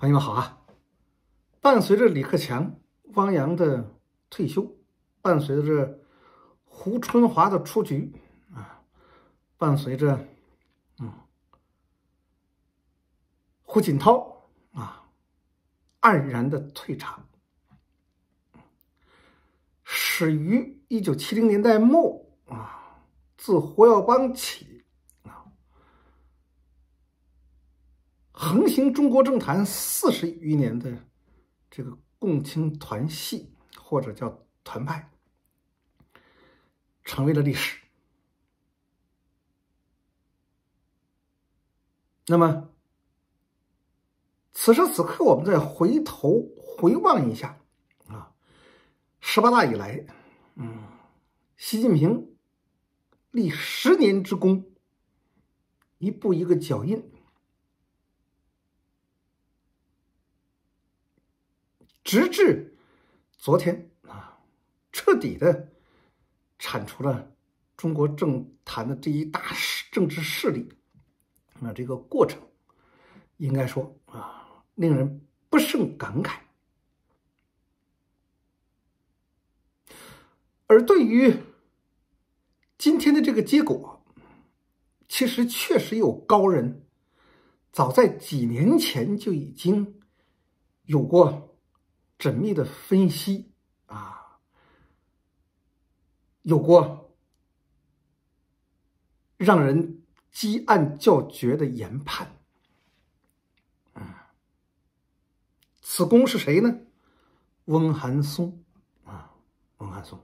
朋友们好啊！伴随着李克强、汪洋的退休，伴随着胡春华的出局啊，伴随着嗯，胡锦涛啊黯然的退场，始于一九七零年代末啊，自胡耀邦起。横行中国政坛四十余年的这个共青团系或者叫团派，成为了历史。那么，此时此刻，我们再回头回望一下啊，十八大以来，嗯，习近平立十年之功，一步一个脚印。直至昨天啊，彻底的铲除了中国政坛的这一大势政治势力。那这个过程，应该说啊，令人不胜感慨。而对于今天的这个结果，其实确实有高人早在几年前就已经有过。缜密的分析啊，有过让人击案叫绝的研判。此公是谁呢？翁寒松啊，翁寒松。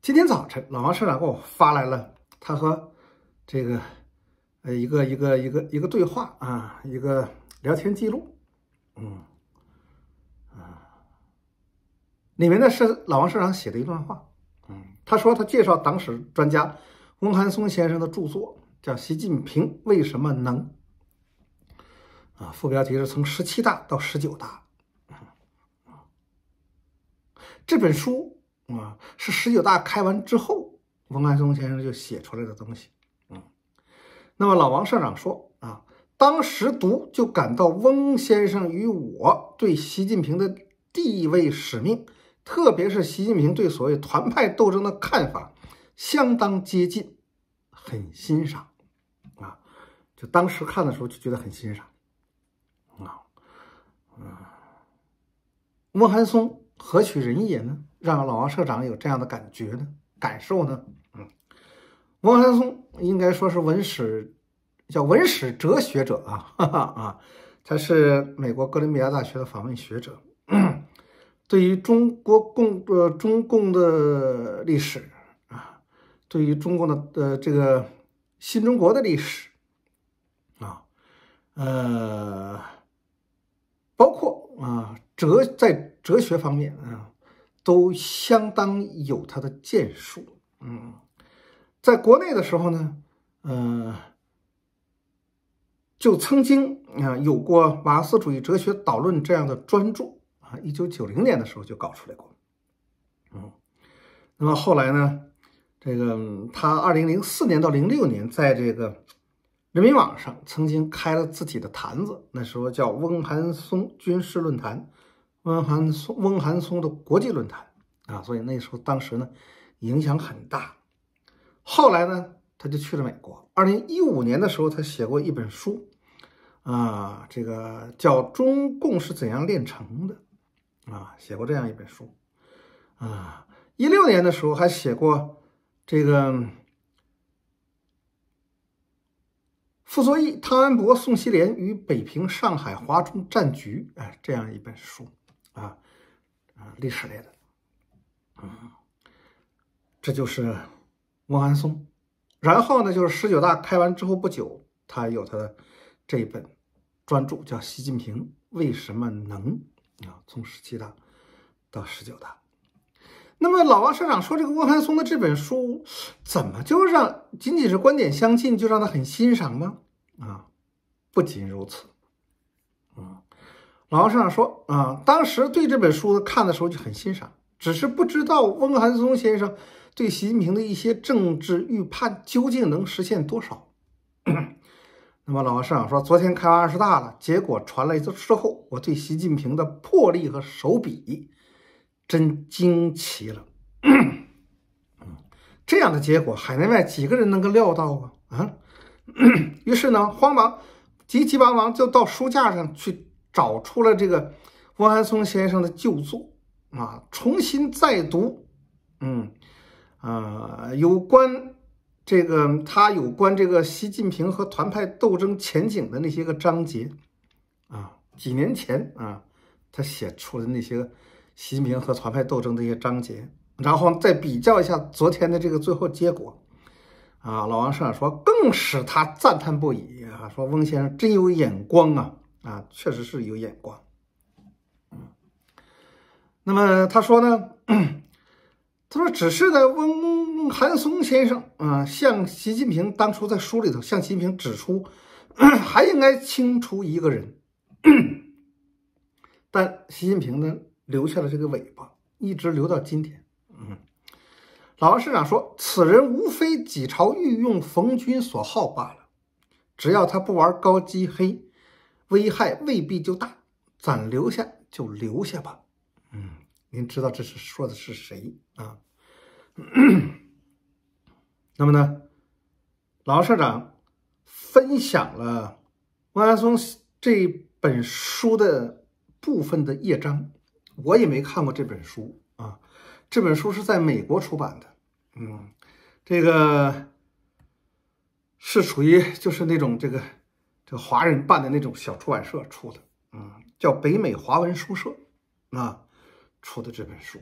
今天早晨，老王社长给我发来了他和这个呃一个一个一个一个对话啊，一个聊天记录，嗯。里面的是老王社长写的一段话，嗯，他说他介绍党史专家翁寒松先生的著作，叫《习近平为什么能》，啊，副标题是从十七大到十九大。这本书啊，是十九大开完之后，翁寒松先生就写出来的东西，嗯。那么老王社长说，啊，当时读就感到翁先生与我对习近平的地位使命。特别是习近平对所谓团派斗争的看法相当接近，很欣赏啊！就当时看的时候就觉得很欣赏啊！嗯，汪涵松何许人也呢？让老王社长有这样的感觉呢？感受呢？嗯，汪涵松应该说是文史叫文史哲学者啊，哈哈啊！他是美国哥伦比亚大学的访问学者。对于中国共呃中共的历史啊，对于中共的呃这个新中国的历史啊，呃，包括啊哲在哲学方面啊，都相当有他的建树。嗯，在国内的时候呢，呃，就曾经啊有过《马克思主义哲学导论》这样的专著。一九九零年的时候就搞出来过，嗯，那么后来呢，这个他二零零四年到零六年在这个人民网上曾经开了自己的坛子，那时候叫翁寒松军事论坛，翁寒松翁寒松的国际论坛啊，所以那时候当时呢影响很大。后来呢，他就去了美国。二零一五年的时候，他写过一本书，啊，这个叫《中共是怎样炼成的》。啊，写过这样一本书，啊，一六年的时候还写过这个傅作义、汤恩伯、宋希濂与北平、上海、华中战局，哎，这样一本书，啊，啊，历史类的，啊，这就是翁安松。然后呢，就是十九大开完之后不久，他有他的这一本专著，叫《习近平为什么能》。啊，从十七大到十九大，那么老王社长说这个汪汉松的这本书，怎么就让仅仅是观点相近就让他很欣赏吗？啊，不仅如此，啊，老王社长说啊，当时对这本书看的时候就很欣赏，只是不知道翁汉松先生对习近平的一些政治预判究竟能实现多少。那么老王市长说，昨天开完二十大了，结果传来一次之后，我对习近平的魄力和手笔真惊奇了。这样的结果，海内外几个人能够料到啊？啊？于是呢，慌忙急急忙忙就到书架上去找出了这个汪安松先生的旧作啊，重新再读。嗯，啊，有关。这个他有关这个习近平和团派斗争前景的那些个章节啊，几年前啊，他写出的那些个习近平和团派斗争的一些章节，然后再比较一下昨天的这个最后结果，啊，老王社长说更使他赞叹不已啊，说翁先生真有眼光啊，啊，确实是有眼光。那么他说呢？他说：“只是呢，翁寒松先生啊，向习近平当初在书里头向习近平指出，还应该清除一个人，但习近平呢留下了这个尾巴，一直留到今天。嗯，老市长说，此人无非几朝御用冯君所好罢了，只要他不玩高级黑，危害未必就大，咱留下就留下吧。”您知道这是说的是谁啊？那么呢，老社长分享了汪家松这本书的部分的页章，我也没看过这本书啊。这本书是在美国出版的，嗯，这个是属于就是那种这个这个华人办的那种小出版社出的，嗯，叫北美华文书社啊。出的这本书，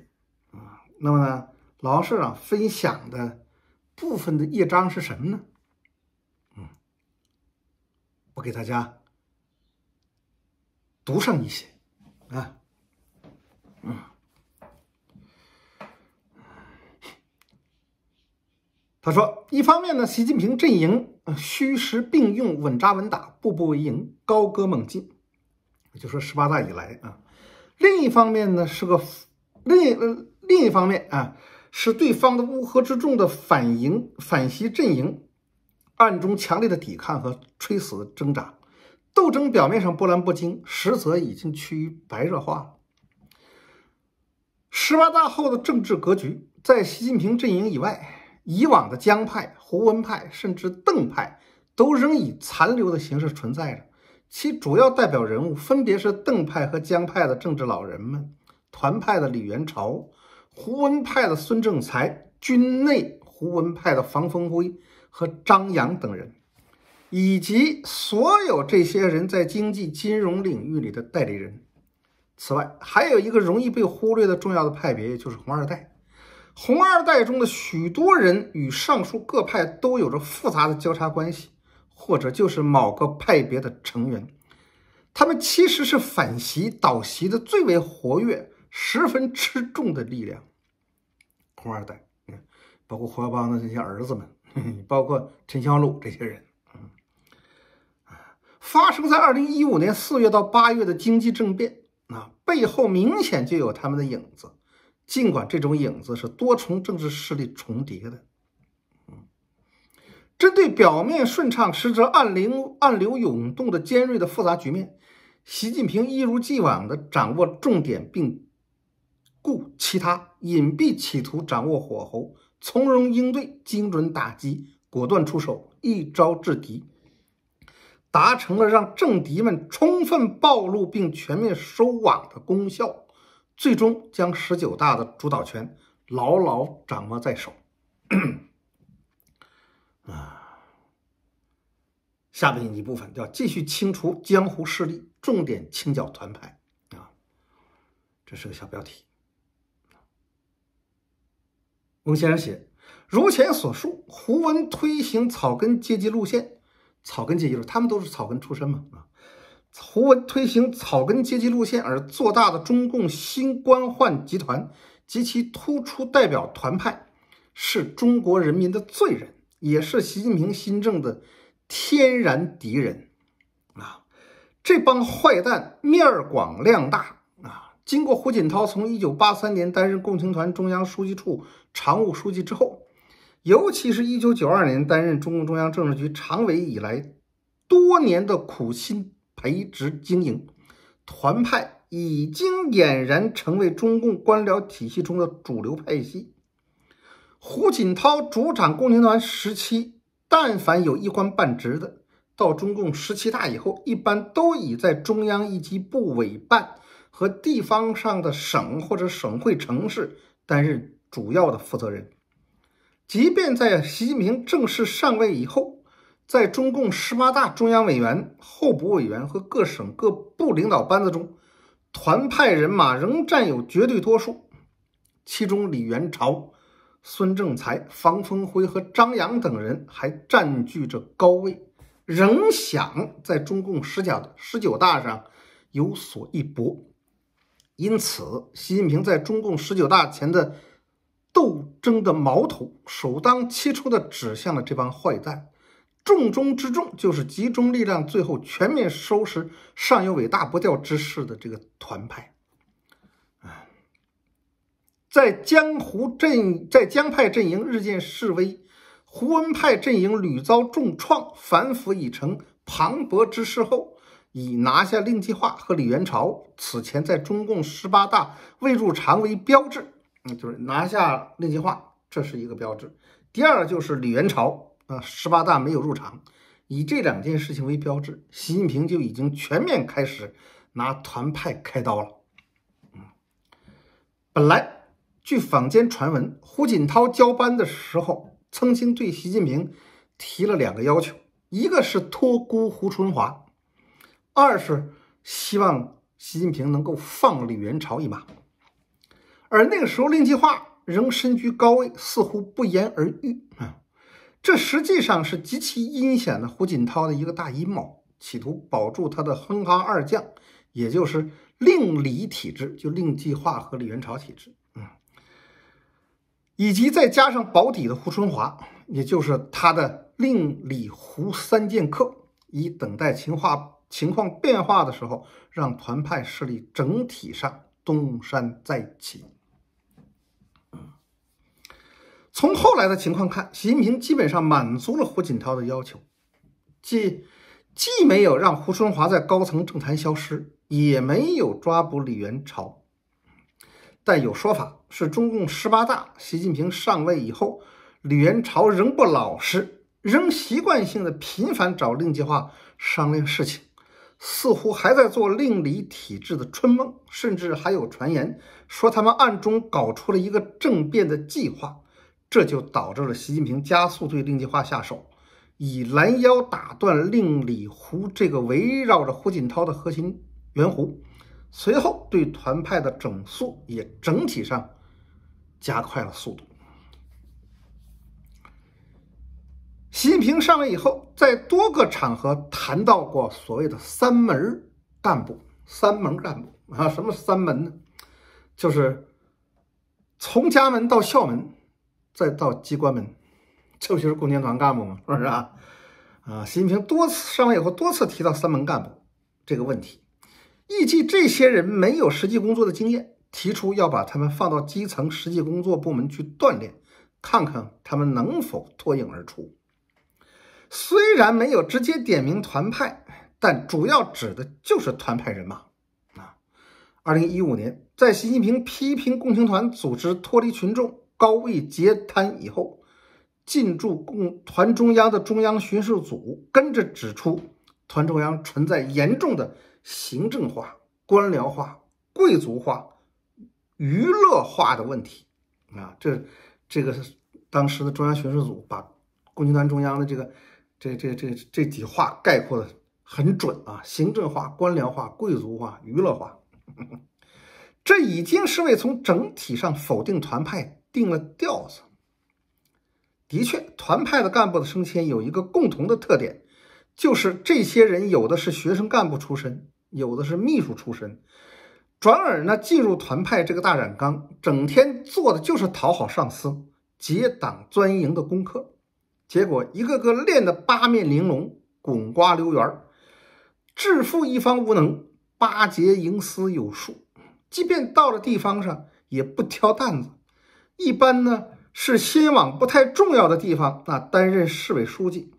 啊，那么呢，老王社长分享的部分的一章是什么呢？嗯，我给大家读上一些，啊，嗯，他说，一方面呢，习近平阵营虚实并用，稳扎稳打，步步为营，高歌猛进，就说十八大以来啊。另一方面呢，是个另另一方面啊，是对方的乌合之众的反营反袭阵营暗中强烈的抵抗和垂死挣扎斗争，表面上波澜不惊，实则已经趋于白热化了。十八大后的政治格局，在习近平阵营以外，以往的江派、胡文派甚至邓派，都仍以残留的形式存在着。其主要代表人物分别是邓派和江派的政治老人们，团派的李元朝、胡文派的孙正才、军内胡文派的房风辉和张扬等人，以及所有这些人在经济金融领域里的代理人。此外，还有一个容易被忽略的重要的派别，就是红二代。红二代中的许多人与上述各派都有着复杂的交叉关系。或者就是某个派别的成员，他们其实是反习倒习的最为活跃、十分吃重的力量。红二代，包括胡耀邦的这些儿子们，包括陈香露这些人，发生在二零一五年四月到八月的经济政变，啊，背后明显就有他们的影子。尽管这种影子是多重政治势力重叠的。针对表面顺畅、实则暗流暗流涌动的尖锐的复杂局面，习近平一如既往地掌握重点，并顾其他隐蔽企图，掌握火候，从容应对，精准打击，果断出手，一招制敌，达成了让政敌们充分暴露并全面收网的功效，最终将十九大的主导权牢牢掌握在手。下面一部分叫“继续清除江湖势力，重点清剿团派”啊，这是个小标题。翁先生写：“如前所述，胡文推行草根阶级路线，草根阶级路，他们都是草根出身嘛啊。胡文推行草根阶级路线而做大的中共新官宦集团及其突出代表团派，是中国人民的罪人，也是习近平新政的。”天然敌人啊，这帮坏蛋面广量大啊！经过胡锦涛从一九八三年担任共青团中央书记处常务书记之后，尤其是一九九二年担任中共中央政治局常委以来多年的苦心培植经营，团派已经俨然成为中共官僚体系中的主流派系。胡锦涛主掌共青团时期。但凡有一官半职的，到中共十七大以后，一般都已在中央一级部委办和地方上的省或者省会城市担任主要的负责人。即便在习近平正式上位以后，在中共十八大中央委员、候补委员和各省各部领导班子中，团派人马仍占有绝对多数。其中，李元朝。孙正才、房峰辉和张扬等人还占据着高位，仍想在中共十九十九大上有所一搏，因此，习近平在中共十九大前的斗争的矛头首当其冲的指向了这帮坏蛋，重中之重就是集中力量，最后全面收拾尚有伟大不掉之势的这个团派。在江湖阵，在江派阵营日渐式微，胡文派阵营屡遭重创，反腐已成磅礴之势后，已拿下令计划和李元朝。此前在中共十八大未入常为标志，嗯，就是拿下令计划，这是一个标志。第二就是李元朝，啊，十八大没有入常，以这两件事情为标志，习近平就已经全面开始拿团派开刀了。嗯，本来。据坊间传闻，胡锦涛交班的时候，曾经对习近平提了两个要求：一个是托孤胡春华，二是希望习近平能够放李元朝一马。而那个时候，令计划仍身居高位，似乎不言而喻啊！这实际上是极其阴险的胡锦涛的一个大阴谋，企图保住他的“哼哈二将”，也就是令李体制，就令计划和李元朝体制。以及再加上保底的胡春华，也就是他的令李胡三剑客，以等待情话情况变化的时候，让团派势力整体上东山再起。从后来的情况看，习近平基本上满足了胡锦涛的要求，既既没有让胡春华在高层政坛消失，也没有抓捕李源朝。但有说法是，中共十八大习近平上位以后，李元朝仍不老实，仍习惯性的频繁找令计划商量事情，似乎还在做令李体制的春梦，甚至还有传言说他们暗中搞出了一个政变的计划，这就导致了习近平加速对令计划下手，以拦腰打断令李胡这个围绕着胡锦涛的核心圆弧。随后，对团派的整肃也整体上加快了速度。习近平上来以后，在多个场合谈到过所谓的“三门”干部，“三门”干部啊，什么“三门”呢？就是从家门到校门，再到机关门，这不就是共青团干部吗？是不是啊？啊，习近平多次上来以后，多次提到“三门”干部这个问题。预计这些人没有实际工作的经验，提出要把他们放到基层实际工作部门去锻炼，看看他们能否脱颖而出。虽然没有直接点名团派，但主要指的就是团派人马。啊，二零一五年，在习近平批评共青团组织脱离群众、高位截瘫以后，进驻共团中央的中央巡视组跟着指出，团中央存在严重的。行政化、官僚化、贵族化、娱乐化的问题啊，这这个是当时的中央巡视组把共青团中央的这个这这这这几话概括的很准啊，行政化、官僚化、贵族化、娱乐化，这已经是为从整体上否定团派定了调子。的确，团派的干部的升迁有一个共同的特点。就是这些人，有的是学生干部出身，有的是秘书出身，转而呢进入团派这个大染缸，整天做的就是讨好上司、结党钻营的功课。结果一个个练的八面玲珑、滚瓜溜圆儿，致富一方无能，巴结营私有术。即便到了地方上，也不挑担子，一般呢是先往不太重要的地方，那担任市委书记，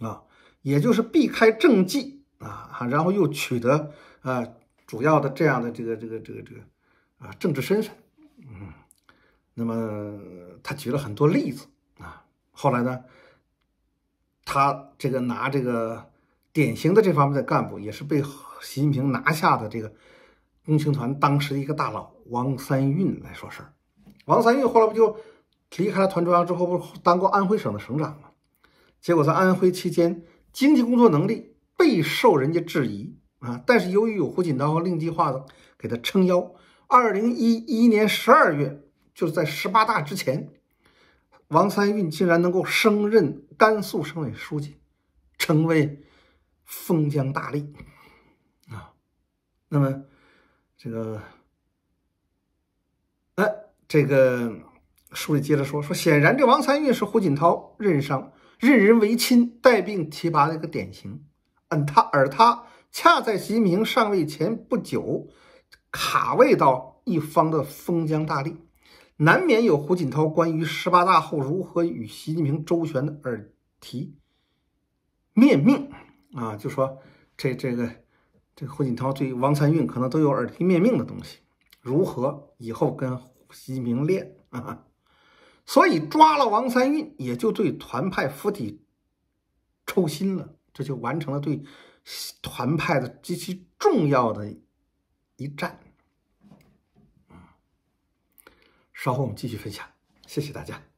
啊。也就是避开政绩啊，然后又取得呃主要的这样的这个这个这个这个啊政治身份。嗯，那么他举了很多例子啊。后来呢，他这个拿这个典型的这方面的干部，也是被习近平拿下的这个共青团当时一个大佬王三运来说事儿。王三运后来不就离开了团中央之后，不当过安徽省的省长吗？结果在安徽期间。经济工作能力备受人家质疑啊，但是由于有胡锦涛和令计划的给他撑腰，二零一一年十二月，就是在十八大之前，王三运竟然能够升任甘肃省委书记，成为封疆大吏啊。那么这个，哎，这个书里接着说说，显然这王三运是胡锦涛任上。任人唯亲、带病提拔的一个典型，嗯，他而他恰在习近平上位前不久，卡位到一方的封疆大吏，难免有胡锦涛关于十八大后如何与习近平周旋的耳提面命啊，就说这这个这个胡锦涛对王三运可能都有耳提面命的东西，如何以后跟习近平练啊。所以抓了王三运，也就对团派釜底抽薪了，这就完成了对团派的极其重要的一战。嗯，稍后我们继续分享，谢谢大家。